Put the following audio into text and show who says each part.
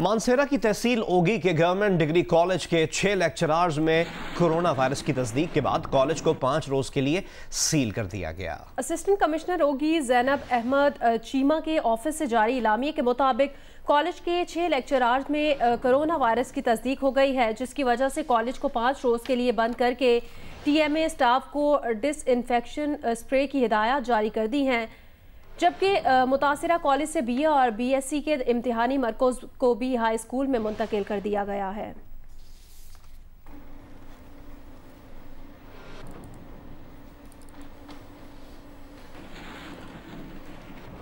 Speaker 1: मानसेरा की तहसील ओगी के government degree college के छह लेक्चरार्स में कोरोना वायरस की तस्दीक के बाद कॉलेज को पांच रोज के लिए सील कर दिया गया
Speaker 2: असिस्टेंट कमिश्नर ओगी जैनब अहमद चीमा के ऑफिस से जारी इलामी के मुताबिक कॉलेज के छह लेक्चरार्स में कोरोना वायरस की तस्दीक हो गई है जिसकी वजह से कॉलेज को पाँच रोज़ के लिए बंद करके टी स्टाफ को डिस स्प्रे की हिदायत जारी कर दी हैं जबकि मुतासरा कॉलेज से बीए और बीएससी के इम्तहानी मरकज़ को भी हाई स्कूल में मुंतकिल कर दिया गया है